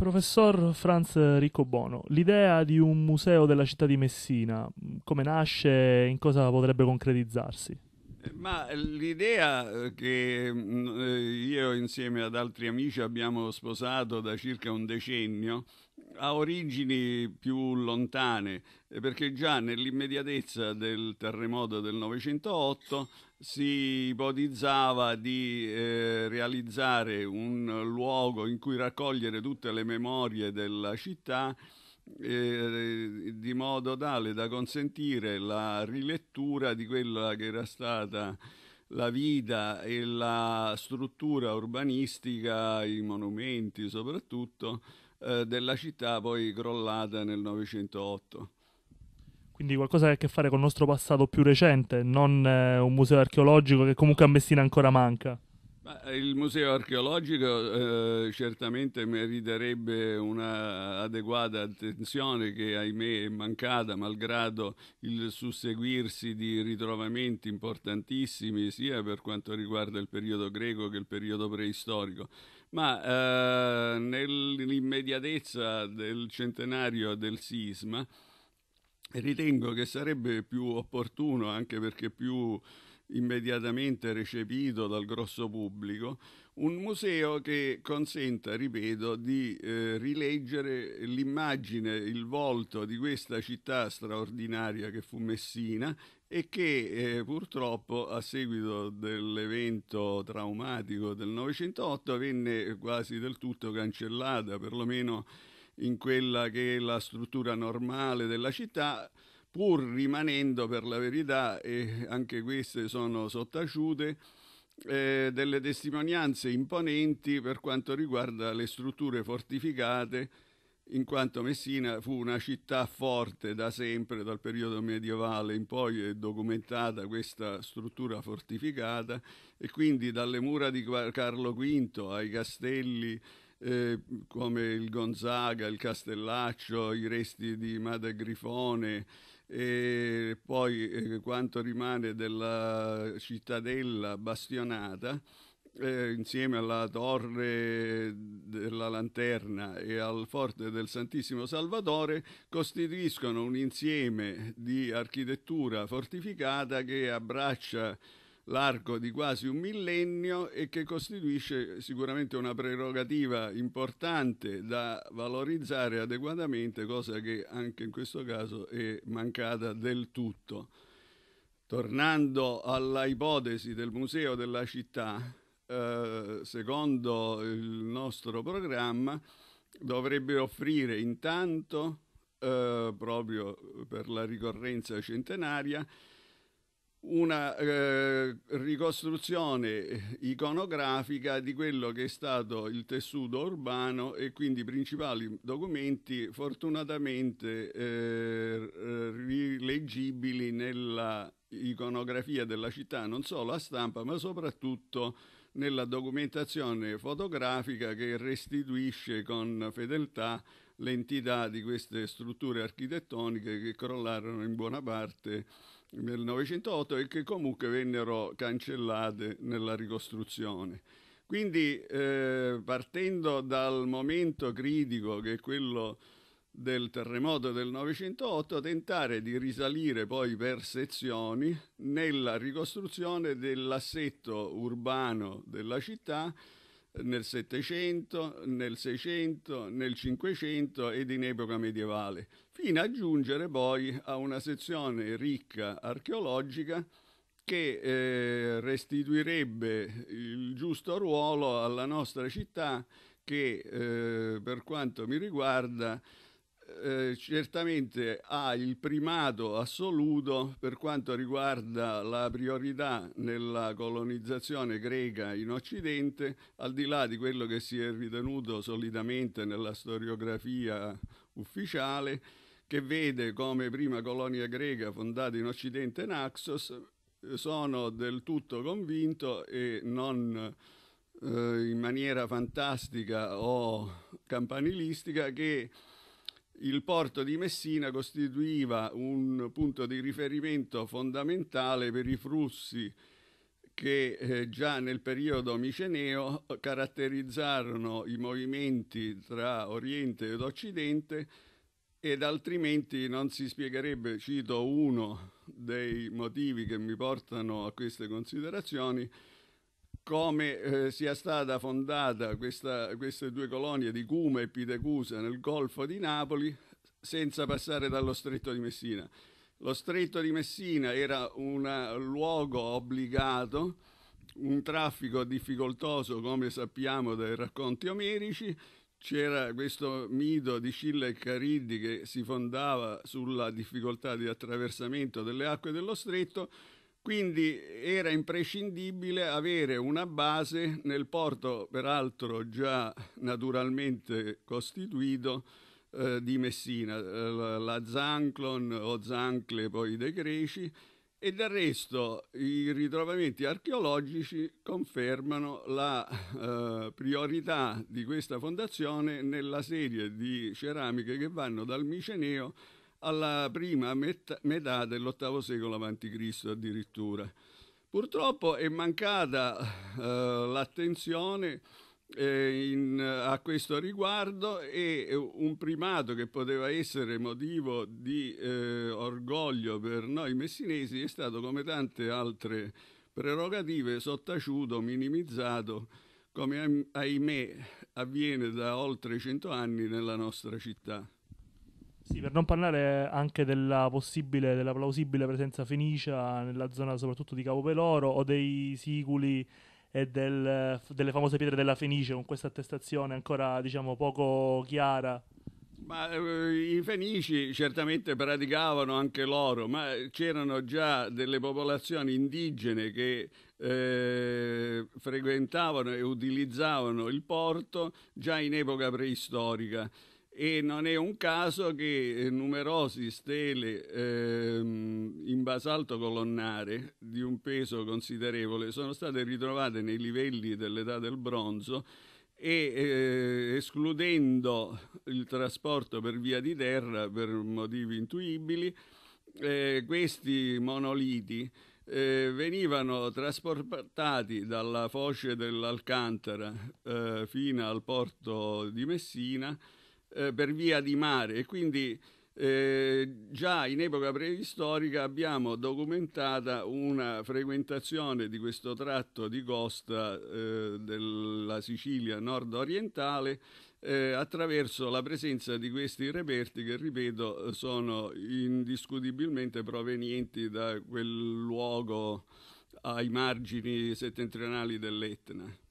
Professor Franz Riccobono, l'idea di un museo della città di Messina, come nasce e in cosa potrebbe concretizzarsi? Ma l'idea eh, che mm, eh, io insieme ad altri amici abbiamo sposato da circa un decennio ha origini più lontane, eh, perché già nell'immediatezza del terremoto del 908 si ipotizzava di eh, realizzare un luogo in cui raccogliere tutte le memorie della città eh, di modo tale da consentire la rilettura di quella che era stata la vita e la struttura urbanistica, i monumenti soprattutto, eh, della città poi crollata nel 908. Quindi qualcosa che ha a che fare con il nostro passato più recente, non eh, un museo archeologico che comunque a Messina ancora manca. Il museo archeologico eh, certamente meriterebbe un'adeguata attenzione che ahimè è mancata malgrado il susseguirsi di ritrovamenti importantissimi sia per quanto riguarda il periodo greco che il periodo preistorico ma eh, nell'immediatezza del centenario del sisma ritengo che sarebbe più opportuno anche perché più immediatamente recepito dal grosso pubblico, un museo che consenta, ripeto, di eh, rileggere l'immagine, il volto di questa città straordinaria che fu Messina e che eh, purtroppo a seguito dell'evento traumatico del 908 venne quasi del tutto cancellata, perlomeno in quella che è la struttura normale della città, pur rimanendo per la verità, e anche queste sono sottaciute, eh, delle testimonianze imponenti per quanto riguarda le strutture fortificate, in quanto Messina fu una città forte da sempre, dal periodo medievale in poi è documentata questa struttura fortificata e quindi dalle mura di Carlo V ai castelli eh, come il Gonzaga, il Castellaccio, i resti di Madre Grifone, e poi eh, quanto rimane della cittadella bastionata eh, insieme alla torre della lanterna e al forte del Santissimo Salvatore costituiscono un insieme di architettura fortificata che abbraccia l'arco di quasi un millennio e che costituisce sicuramente una prerogativa importante da valorizzare adeguatamente, cosa che anche in questo caso è mancata del tutto. Tornando alla ipotesi del museo della città, eh, secondo il nostro programma dovrebbe offrire intanto, eh, proprio per la ricorrenza centenaria, una eh, ricostruzione iconografica di quello che è stato il tessuto urbano e quindi i principali documenti fortunatamente eh, rileggibili nella iconografia della città, non solo a stampa ma soprattutto nella documentazione fotografica che restituisce con fedeltà l'entità di queste strutture architettoniche che crollarono in buona parte nel 1908 e che comunque vennero cancellate nella ricostruzione. Quindi eh, partendo dal momento critico che è quello del terremoto del 1908, tentare di risalire poi per sezioni nella ricostruzione dell'assetto urbano della città nel Settecento, nel Seicento, nel Cinquecento ed in epoca medievale, fino ad giungere poi a una sezione ricca archeologica che eh, restituirebbe il giusto ruolo alla nostra città che eh, per quanto mi riguarda eh, certamente ha il primato assoluto per quanto riguarda la priorità nella colonizzazione greca in Occidente, al di là di quello che si è ritenuto solidamente nella storiografia ufficiale, che vede come prima colonia greca fondata in Occidente Naxos, sono del tutto convinto e non eh, in maniera fantastica o campanilistica che il porto di Messina costituiva un punto di riferimento fondamentale per i flussi che eh, già nel periodo miceneo caratterizzarono i movimenti tra Oriente ed Occidente ed altrimenti non si spiegherebbe, cito uno dei motivi che mi portano a queste considerazioni, come eh, sia stata fondata questa, queste due colonie di Cuma e Pitecusa nel Golfo di Napoli senza passare dallo Stretto di Messina. Lo Stretto di Messina era un luogo obbligato, un traffico difficoltoso come sappiamo dai racconti omerici, c'era questo mito di Scilla e Cariddi che si fondava sulla difficoltà di attraversamento delle acque dello stretto quindi era imprescindibile avere una base nel porto, peraltro già naturalmente costituito, eh, di Messina, eh, la Zanclon o Zancle poi dei Greci, e del resto i ritrovamenti archeologici confermano la eh, priorità di questa fondazione nella serie di ceramiche che vanno dal Miceneo alla prima metà, metà dell'VIII secolo a.C. addirittura. Purtroppo è mancata eh, l'attenzione eh, in, a questo riguardo e eh, un primato che poteva essere motivo di eh, orgoglio per noi messinesi è stato come tante altre prerogative sottaciuto, minimizzato, come ahimè avviene da oltre 100 anni nella nostra città. Sì, per non parlare anche della possibile, della plausibile presenza fenicia nella zona soprattutto di Capo Peloro o dei siculi e del, delle famose pietre della Fenice con questa attestazione ancora diciamo poco chiara. Ma eh, i Fenici certamente praticavano anche l'oro, ma c'erano già delle popolazioni indigene che eh, frequentavano e utilizzavano il porto già in epoca preistorica e non è un caso che eh, numerosi stele ehm, in basalto colonnare di un peso considerevole sono state ritrovate nei livelli dell'età del bronzo e eh, escludendo il trasporto per via di terra per motivi intuibili, eh, questi monoliti eh, venivano trasportati dalla foce dell'Alcantara eh, fino al porto di Messina eh, per via di mare e quindi eh, già in epoca preistorica abbiamo documentata una frequentazione di questo tratto di costa eh, della Sicilia nord-orientale eh, attraverso la presenza di questi reperti che, ripeto, sono indiscutibilmente provenienti da quel luogo ai margini settentrionali dell'Etna.